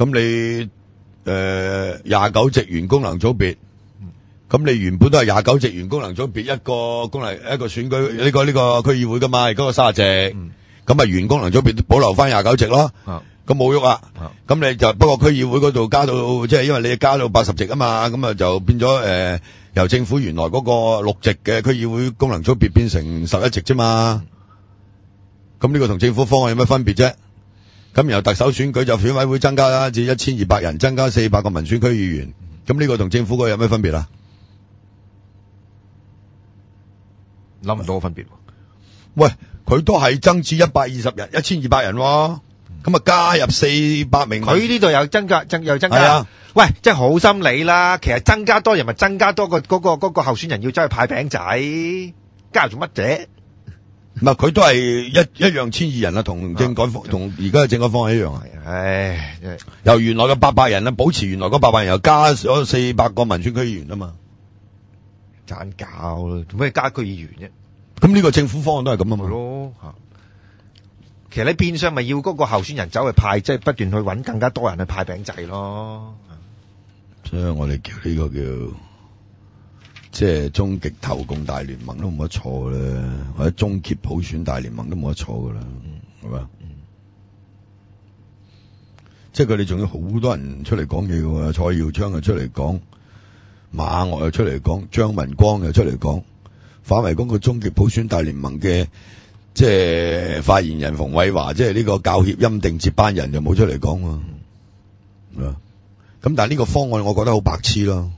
咁你诶廿九席员工能组别，咁你原本都系廿九席员工能组别一个功能一个选举呢个呢个区议会噶嘛而家个卅席，咁啊员工能组别保留翻廿九席咯，咁冇喐啊！咁你就不过区议会嗰度加到即系因为你加到八十席啊嘛，咁啊就变咗诶由政府原来嗰个六席嘅区议会功能组别变成十一席啫嘛，咁呢个同政府方案有乜分别啫？咁由特首选举就选委会增加啦，至一千二百人，增加四百个民选区议员。咁呢个同政府嗰个有咩分别啊？谂唔到个分别。喂，佢都系增至一百二十人，一千二百人。咁啊，加入四百名。佢呢度又增加，增又增加。系喂，即系好心理啦。其实增加多人咪增加多个嗰个个候选人要走去派饼仔，加入做乜啫？唔系佢都系一一样千二人啦，同政改同而家嘅政改方案一样啊！唉，由原来嘅八百人啦，保持原来嗰八百人，又加咗四百个民选区议员啊嘛，赚搞咯，做咩加区议员啫？咁呢个政府方案都系咁啊嘛，咯吓。其实你变相咪要嗰个候选人走去派，即系不断去揾更加多人去派饼仔咯。所以我哋叫呢个叫。即系终极投共大联盟都冇得错咧，或者终结普选大联盟都冇得错噶啦，系嘛？即系佢哋仲有好多人出嚟讲嘢噶蔡耀昌又出嚟讲，马岳又出嚟讲，张文光又出嚟讲，反为嗰个终结普选大联盟嘅即系发言人冯伟华，即系呢个教协钦定接班人又冇出嚟讲啊！咁但系呢个方案我觉得好白痴咯。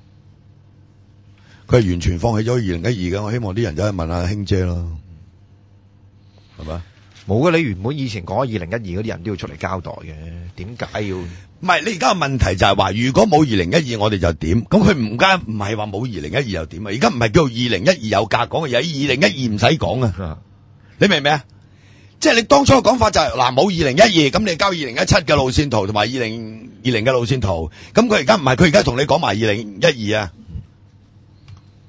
佢完全放弃咗二零一二嘅，我希望啲人就去问下兄姐咯，系咪冇嘅，你原本以前讲二零一二嗰啲人都要出嚟交代嘅，点解要？唔系你而家嘅问题就系话，如果冇二零一二，我哋就点？咁佢唔加唔系话冇二零一二又点啊？而家唔系叫二零一二有价讲嘅，而二零一二唔使讲啊！你明唔明啊？即系你当初嘅讲法就系嗱，冇二零一二，咁你交二零一七嘅路线图同埋二零二零嘅路线图。咁佢而家唔系，佢而家同你讲埋二零一二啊。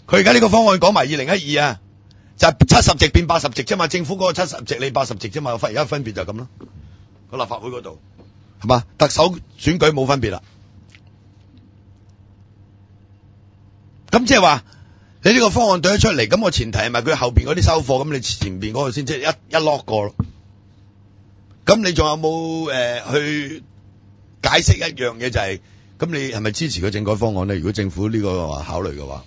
佢而家呢个方案讲埋二零一二啊，就系七十席变八十席啫嘛，政府嗰个七十席你八十席啫嘛，分而家分别就咁咯，个立法会嗰度系嘛，特首选举冇分别啦。咁即系话你呢个方案怼出嚟，咁个前提系咪佢后边嗰啲收货？咁你前边嗰个先即系一一 lock 过咯。咁你仲有冇诶去解释一样嘢就系，咁你系咪支持个政改方案咧？如果政府呢个话考虑嘅话？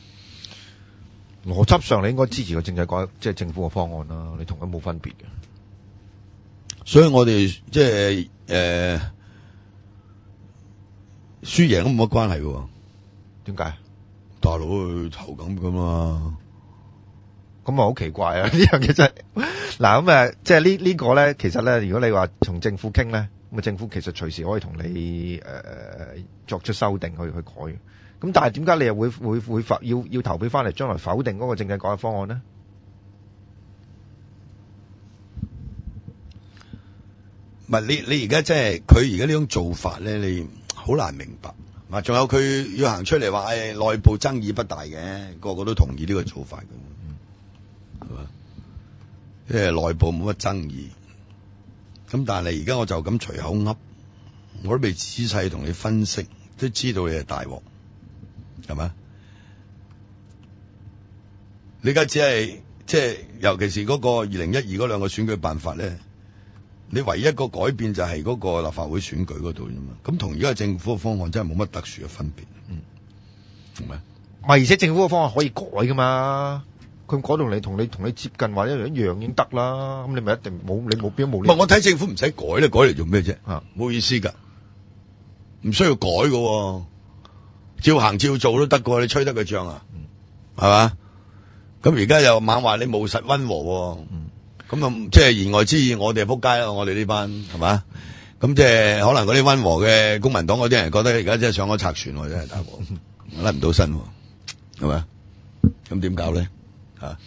逻辑上你应该支持个政制改，即系政府个方案啦。你同佢冇分别嘅，所以我哋即系诶输赢都冇乜关系嘅。点解？大佬投咁噶嘛？咁啊好奇怪啊！呢样嘢真系嗱咁诶，即系呢呢个咧，其实咧，如果你话同政府倾咧，咁啊政府其实随时可以同你诶诶作出修订去去改。咁但系点解你又会会会要要投票翻嚟将来否定嗰个政制改革方案呢？唔系你你而家即系佢而家呢种做法咧，你好难明白。啊，仲有佢要行出嚟话，诶，内部争议不大嘅，个个都同意呢个做法嘅，系嘛？即系内部冇乜争议。咁但系而家我就咁随口噏，我都未仔细同你分析，都知道你系大镬。系嘛？你而家只系即系，尤其是嗰个二零一二嗰两个选举办法咧，你唯一个改变就系嗰个立法会选举嗰度啫嘛。咁同而家政府嘅方案真系冇乜特殊嘅分别，系咪？唔系，而且政府嘅方案可以改噶嘛？佢改到你同你同你接近或者一样已经得啦。咁你咪一定冇你冇标冇。唔系，我睇政府唔使改咧，改嚟做咩啫？啊，冇意思噶，唔需要改噶。照行照做都得噶，你吹得佢涨啊？系嘛？咁而家又猛话你冇实温和，咁啊即系言外之意，我哋系扑街啊，我哋呢班系嘛？咁即系可能嗰啲温和嘅公民党嗰啲人觉得，而家真系上咗拆船，真系打佬拉唔到身，系嘛？咁点搞咧？啊！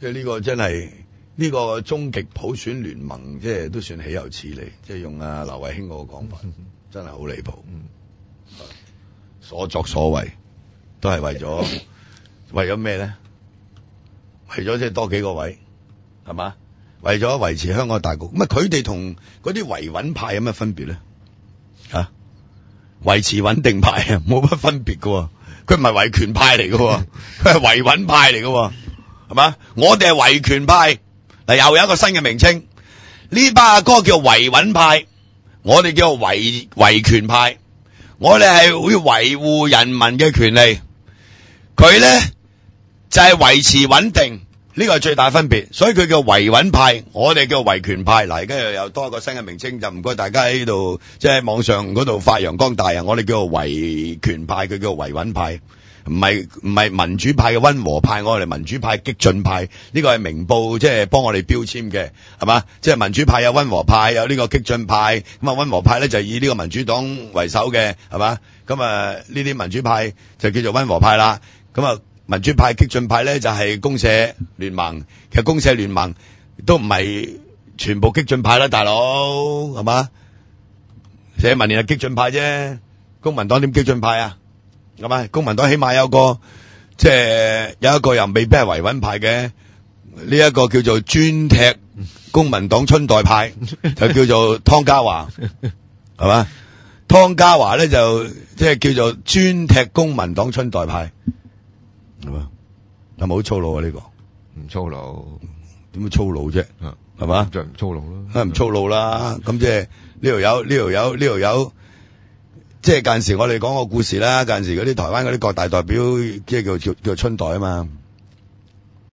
即系呢个真系呢个终极普选联盟，即系都算岂有此理？即系用阿刘慧卿嗰个讲法，真系好离谱。所作所为都系为咗 为咗咩咧？为咗即系多几个位系嘛？为咗维持香港大局咁啊！佢哋同嗰啲维稳派有咩分别咧？吓维持稳定派冇乜分别噶，佢唔系维权派嚟噶，佢系维稳派嚟噶系嘛？我哋系维权派嗱，又有一个新嘅名称，呢班阿哥叫维稳派，我哋叫维维权派。我哋系会维护人民嘅权利，佢咧就系维持稳定，呢个系最大分别。所以佢叫维稳派，我哋叫维权派。嗱，而家又有多一个新嘅名称，就唔该大家喺度即系网上嗰度发扬光大啊！我哋叫做维权派，佢叫维稳派。唔系唔系民主派嘅温和派，我哋民主派激进派呢个系明报即系帮我哋标签嘅系嘛，即系民主派有温和派有呢个激进派，咁啊温和派咧就以呢个民主党为首嘅系嘛，咁啊呢啲民主派就叫做温和派啦，咁啊民主派激进派咧就系公社联盟，其实公社联盟都唔系全部激进派啦，大佬系嘛，社民联系激进派啫，公民党点激进派啊？咁啊，公民党起码有个即系有一個人未必係維穩派嘅呢一個叫做專踢公民黨春代派，就叫做湯家華，係嘛？湯家華咧就即係叫做專踢公民黨春代派，係嘛？係咪好粗魯啊？呢個唔粗魯，點會粗魯啫？係嘛，最唔粗魯咯，唔粗魯啦。咁即係呢度有，呢度有，呢度有。即系近时我哋讲个故事啦，近时嗰啲台湾嗰啲各大代表，即系叫叫做春代啊嘛。